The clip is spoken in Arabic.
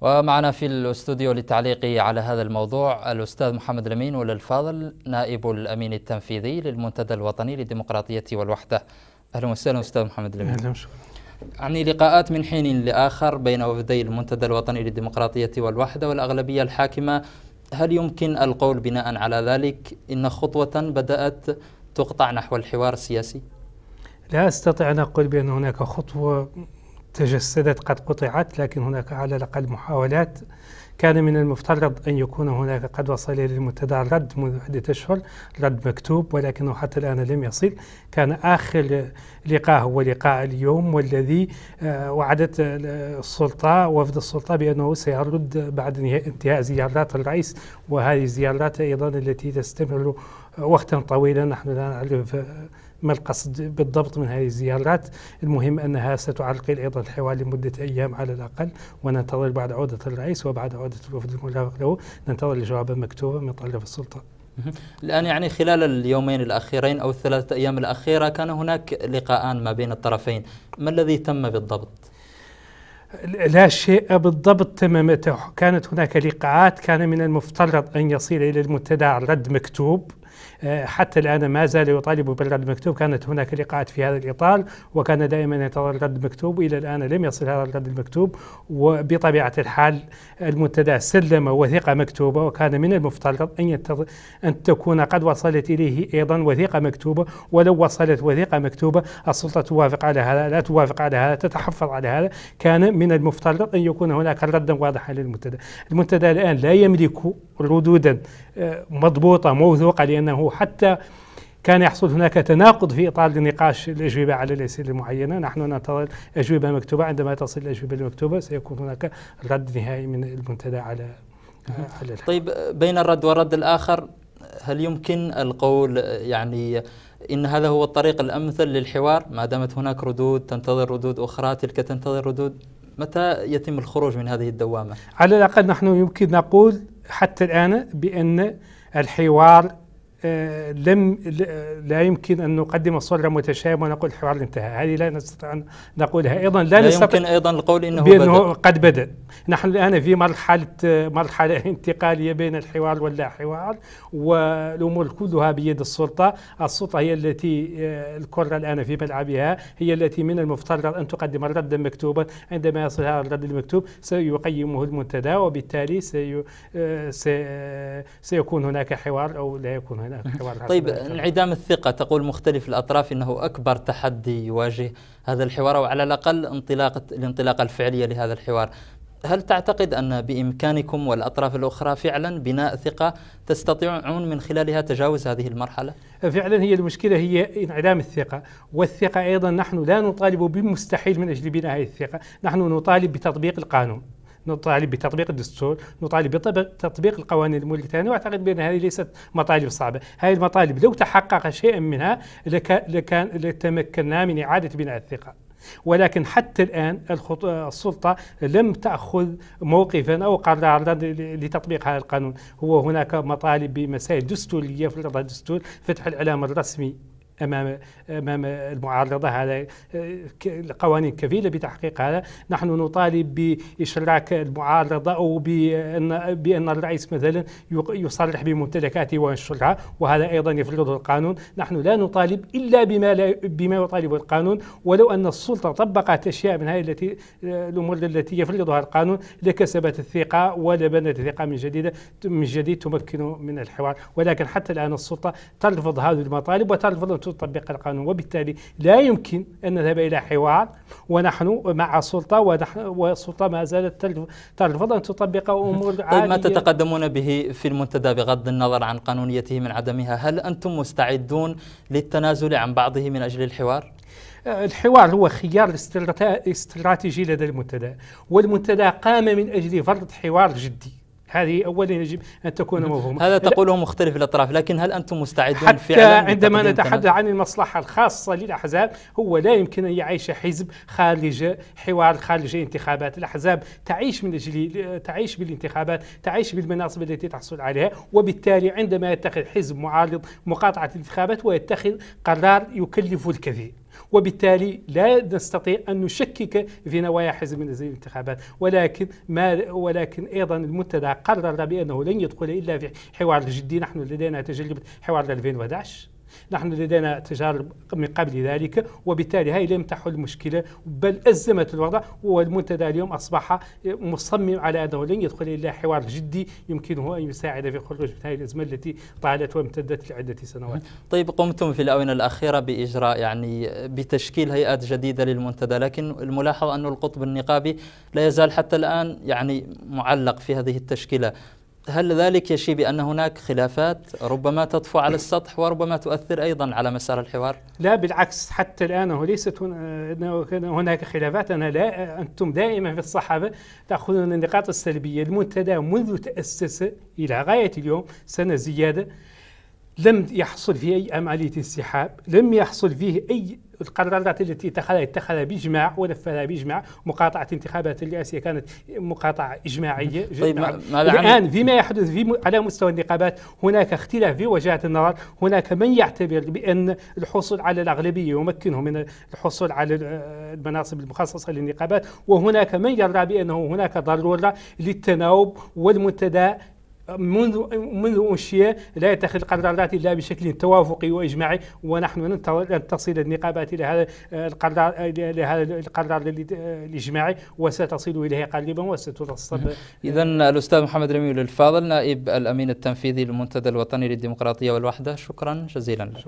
ومعنا في الاستوديو للتعليق على هذا الموضوع الأستاذ محمد الأمين ولا الفاضل نائب الأمين التنفيذي للمنتدى الوطني للديمقراطية والوحدة أهلا وسهلا أستاذ محمد الأمين أهلا وسهلا يعني لقاءات من حين لآخر بين وفدي المنتدى الوطني للديمقراطية والوحدة والأغلبية الحاكمة هل يمكن القول بناء على ذلك إن خطوة بدأت تقطع نحو الحوار السياسي؟ لا أستطيع أن أقول بأن هناك خطوة تجسدت قد قطعت لكن هناك على الأقل محاولات كان من المفترض أن يكون هناك قد وصل للمنتدى رد منذ عدة أشهر رد مكتوب ولكنه حتى الآن لم يصل كان آخر لقاء هو لقاء اليوم والذي آه، وعدت السلطة وفد السلطة بأنه سيرد بعد انتهاء زيارات الرئيس وهذه الزيارات أيضا التي تستمر وقتا طويلا نحن لا نعرف ما القصد بالضبط من هذه الزيارات المهم أنها ستعلقل أيضا الحوار لمدة أيام على الأقل وننتظر بعد عودة الرئيس وبعد عودة الوفد المرافق له ننتظر الجواب مكتوبة من طرف السلطة الآن يعني خلال اليومين الأخيرين أو الثلاثة أيام الأخيرة كان هناك لقاءان ما بين الطرفين ما الذي تم بالضبط؟ لا شيء بالضبط تمامته كانت هناك لقاءات كان من المفترض أن يصل إلى المنتدى رد مكتوب آه، حتى الآن ما زال يطالب بالرد المكتوب كانت هناك لقاءات في هذا الإطار وكان دائما ينتظر الرد المكتوب إلى الآن لم يصل هذا الرد المكتوب وبطبيعة الحال المنتدى سلم وثيقة مكتوبة وكان من المفترض أن, أن تكون قد وصلت إليه أيضا وثيقة مكتوبة ولو وصلت وثيقة مكتوبة السلطة توافق على هذا لا توافق على هذا تتحفظ على هذا كان من المفترض أن يكون هناك ردا واضحا للمنتدى المنتدى الآن لا يملك ردودا آه، مضبوطة موثوقة لأن انه حتى كان يحصل هناك تناقض في اطار النقاش الاجوبه على الاسئله المعينه، نحن ننتظر الاجوبه مكتوبه، عندما تصل الاجوبه المكتوبه سيكون هناك رد نهائي من المنتدى على على الحق. طيب بين الرد والرد الاخر هل يمكن القول يعني ان هذا هو الطريق الامثل للحوار ما دامت هناك ردود تنتظر ردود اخرى تلك تنتظر ردود متى يتم الخروج من هذه الدوامه؟ على الاقل نحن يمكن نقول حتى الان بان الحوار آه، لم لا يمكن ان نقدم صورة متشائمه ونقول الحوار انتهى، هذه لا نستطيع ان نقولها ايضا لا, لا نستطيع يمكن ايضا القول انه, بأنه بدأ. قد بدا نحن الآن في مرحلة مرحلة انتقالية بين الحوار واللا حوار والأمور كلها بيد السلطة السلطة هي التي آه، الكرة الآن في ملعبها هي التي من المفترض أن تقدم الرد مكتوبا عندما يصل هذا الرد المكتوب سيقيمه المنتدى وبالتالي سي آه، آه، سيكون هناك حوار أو لا يكون هناك حوار طيب انعدام الثقة تقول مختلف الأطراف أنه أكبر تحدي يواجه هذا الحوار أو على الأقل انطلاقة الانطلاقة الفعلية لهذا الحوار هل تعتقد أن بإمكانكم والأطراف الأخرى فعلا بناء ثقة تستطيعون من خلالها تجاوز هذه المرحلة؟ فعلا هي المشكلة هي انعدام الثقة والثقة أيضا نحن لا نطالب بمستحيل من أجل بناء هذه الثقة نحن نطالب بتطبيق القانون نطالب بتطبيق الدستور نطالب بتطبيق القوانين الموريتانية وأعتقد بأن هذه ليست مطالب صعبة هذه المطالب لو تحقق شيئا منها لكان لتمكنا من إعادة بناء الثقة ولكن حتى الآن السلطة لم تأخذ موقفا أو قرارا لتطبيق هذا القانون هو هناك مطالب بمسائل دستورية في الدستور فتح الإعلام الرسمي امام امام المعارضه هذا قوانين كفيله بتحقيق هذا نحن نطالب باشراك المعارضه او بان بان الرئيس مثلا يصرح بممتلكاته وينشرها وهذا ايضا يفرضه القانون نحن لا نطالب الا بما لا بما يطالبه القانون ولو ان السلطه طبقت اشياء من هذه التي الامور التي يفرضها القانون لكسبت الثقه ولبنت الثقه من جديد من جديد تمكن من الحوار ولكن حتى الان السلطه ترفض هذه المطالب وترفض ان تطبق القانون وبالتالي لا يمكن أن نذهب إلى حوار ونحن مع السلطة ونحن والسلطة ما زالت ترفض أن تطبق أمور طيب ما تتقدمون به في المنتدى بغض النظر عن قانونيته من عدمها هل أنتم مستعدون للتنازل عن بعضه من أجل الحوار؟ آه، الحوار هو خيار استراتيجي لدى المنتدى والمنتدى قام من أجل فرض حوار جدي هذه اولا يجب ان تكون نعم. مفهومه هذا تقوله مختلف الاطراف لكن هل انتم مستعدون حتى فعلا عندما نتحدث عن المصلحه الخاصه للاحزاب هو لا يمكن ان يعيش حزب خارج حوار خارج انتخابات الاحزاب تعيش من اجل تعيش بالانتخابات تعيش بالمناصب التي تحصل عليها وبالتالي عندما يتخذ حزب معارض مقاطعه الانتخابات ويتخذ قرار يكلف الكثير وبالتالي لا نستطيع أن نشكك في نوايا حزب من الانتخابات ولكن ما ولكن أيضا المنتدى قرر بأنه لن يدخل إلا في حوار جدي نحن لدينا تجربة حوار 2011 نحن لدينا تجارب من قبل ذلك وبالتالي هذه لم تحل المشكلة بل أزمت الوضع والمنتدى اليوم أصبح مصمم على أنه لن يدخل إلا حوار جدي يمكنه أن يساعد في خروج من هذه الأزمة التي طالت وامتدت لعدة سنوات طيب قمتم في الآونة الأخيرة بإجراء يعني بتشكيل هيئات جديدة للمنتدى لكن الملاحظ أن القطب النقابي لا يزال حتى الآن يعني معلق في هذه التشكيلة هل ذلك يشي بأن هناك خلافات ربما تطفو على السطح وربما تؤثر أيضا على مسار الحوار؟ لا بالعكس حتى الآن ليست هناك خلافات أنا لا أنتم دائما في الصحافة تأخذون النقاط السلبية المنتدى منذ تأسس إلى غاية اليوم سنة زيادة لم يحصل فيه أي عملية انسحاب لم يحصل فيه أي القرارات التي اتخذها اتخذها باجماع ونفذها باجماع مقاطعه الانتخابات الرئاسيه كانت مقاطعه اجماعيه طيب، جدا طيب ما الان فيما يحدث في على مستوى النقابات هناك اختلاف في وجهات النظر هناك من يعتبر بان الحصول على الاغلبيه يمكنه من الحصول على المناصب المخصصه للنقابات وهناك من يرى بانه هناك ضروره للتناوب والمنتدى منذ منذ انشئ لا يتخذ القرارات الا بشكل توافقي واجماعي ونحن ننتظر ان تصل النقابات الى هذا القرار الى هذا القرار الاجماعي وستصل اليه قريبا وستتصل اذا الاستاذ محمد رميل الفاضل نائب الامين التنفيذي للمنتدى الوطني للديمقراطيه والوحده شكرا جزيلا شكرا.